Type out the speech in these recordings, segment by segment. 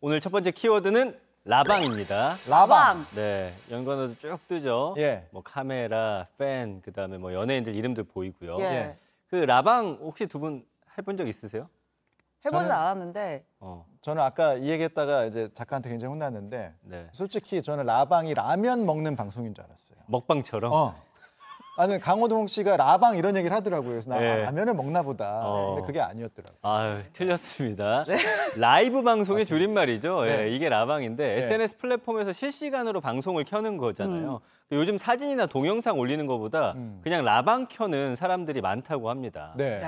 오늘 첫 번째 키워드는 라방입니다. 라방. 네, 연관어도 쭉 뜨죠. 예. 뭐 카메라, 팬, 그다음에 뭐 연예인들 이름들 보이고요. 예. 예. 그 라방 혹시 두 분 해본 적 있으세요? 해보진 저는- 않았는데 어. 저는 아까 이 얘기했다가 이제 작가한테 굉장히 혼났는데 네. 솔직히 저는 라방이 라면 먹는 방송인 줄 알았어요. 먹방처럼. 어. 아니 강호동 씨가 라방 이런 얘기를 하더라고요. 그래서 나 네. 아, 라면을 먹나 보다. 어. 근데 그게 아니었더라고요. 아유, 네. 틀렸습니다. 네. 라이브 방송의 맞습니다. 줄임말이죠. 예, 네. 예, 이게 라방인데 SNS 네. 플랫폼에서 실시간으로 방송을 켜는 거잖아요. 음. 그 요즘 사진이나 동영상 올리는 것보다 음. 그냥 라방 켜는 사람들이 많다고 합니다. 네.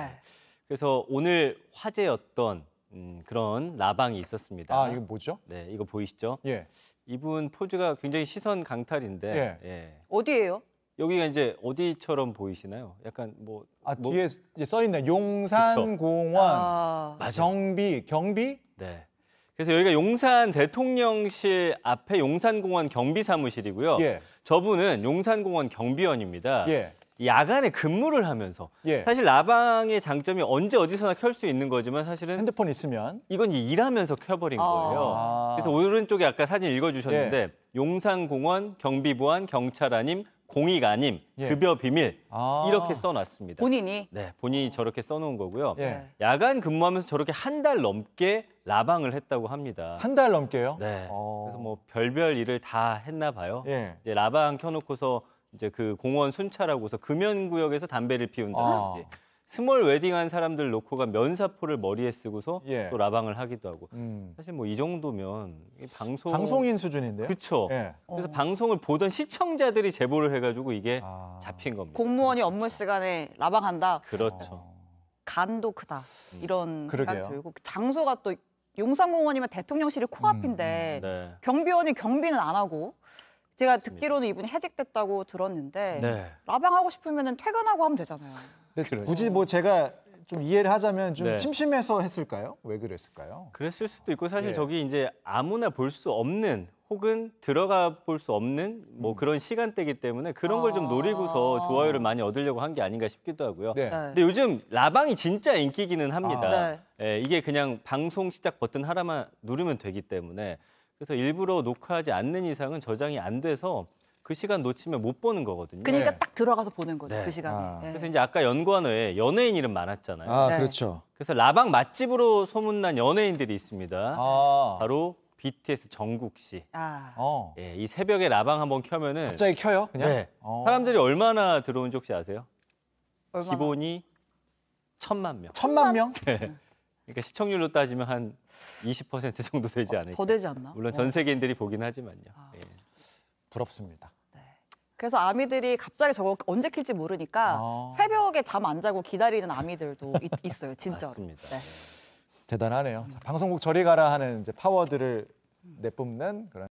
그래서 오늘 화제였던 음, 그런 라방이 있었습니다. 아, 이거 뭐죠? 네, 이거 보이시죠? 예. 이분 포즈가 굉장히 시선 강탈인데. 예. 예. 어디예요? 여기가 이제 어디처럼 보이시나요? 약간 뭐, 아뭐 뒤에 이제 써 있네 용산공원 아. 정비 경비 네. 그래서 여기가 용산 대통령실 앞에 용산공원 경비 사무실이고요. 예. 저분은 용산공원 경비원입니다. 예. 야간에 근무를 하면서 예. 사실 라방의 장점이 언제 어디서나 켤 수 있는 거지만 사실은 핸드폰 있으면 이건 일하면서 켜버린 아. 거예요. 그래서 오른쪽에 아까 사진 읽어주셨는데 예. 용산공원 경비보안 경찰 아님 공익 아님, 예. 급여 비밀 아. 이렇게 써놨습니다. 본인이? 네, 본인이 어. 저렇게 써놓은 거고요. 예. 야간 근무하면서 저렇게 한 달 넘게 라방을 했다고 합니다. 한 달 넘게요? 네. 어. 그래서 뭐 별별 일을 다 했나 봐요. 예. 이제 라방 켜놓고서 이제 그 공원 순찰하고서 금연구역에서 담배를 피운다든지. 아. 스몰 웨딩한 사람들 놓고가 면사포를 머리에 쓰고서 예. 또 라방을 하기도 하고 음. 사실 뭐 이 정도면 방송 방송인 수준인데요. 그렇죠. 예. 그래서 어. 방송을 보던 시청자들이 제보를 해가지고 이게 아. 잡힌 겁니다. 공무원이 그렇죠. 업무 시간에 라방한다. 그렇죠. 어. 간도 크다 음. 이런 그러게요. 생각이 들고 장소가 또 용산공원이면 대통령실이 코앞인데 음, 음. 네. 경비원이 경비는 안 하고 제가 듣기로는 이분이 해직됐다고 들었는데 네. 라방하고 싶으면 퇴근하고 하면 되잖아요. 그 굳이 뭐 제가 좀 이해를 하자면 좀 네. 심심해서 했을까요? 왜 그랬을까요? 그랬을 수도 있고 사실 예. 저기 이제 아무나 볼 수 없는 혹은 들어가 볼 수 없는 뭐 음. 그런 시간대이기 때문에 그런 걸좀 아. 노리고서 좋아요를 많이 얻으려고 한 게 아닌가 싶기도 하고요. 네. 네. 근데 요즘 라방이 진짜 인기기는 합니다. 아. 네. 예, 이게 그냥 방송 시작 버튼 하나만 누르면 되기 때문에 그래서 일부러 녹화하지 않는 이상은 저장이 안 돼서 그 시간 놓치면 못 보는 거거든요. 그러니까 네. 딱 들어가서 보는 거죠 네. 그 시간에. 아. 네. 그래서 이제 아까 연구한 외에 연예인 이름 많았잖아요. 아 네. 그렇죠. 그래서 라방 맛집으로 소문난 연예인들이 있습니다. 아. 바로 BTS 정국 씨. 아. 어. 예, 이 새벽에 라방 한번 켜면은 갑자기 켜요? 그냥? 네. 어. 사람들이 얼마나 들어온지 혹시 아세요? 얼마나? 기본이 천만 명. 천만 명? 네. 그러니까 시청률로 따지면 한 20% 정도 되지 어, 않을까. 더 되지 않나? 물론 어. 전 세계인들이 보긴 하지만요. 아. 예. 부럽습니다. 그래서 아미들이 갑자기 저거 언제 킬지 모르니까 아. 새벽에 잠 안 자고 기다리는 아미들도 있, 어요 진짜로. 네. 예. 대단하네요. 자, 방송국 저리 가라 하는 이제 파워들을 내뿜는 그런.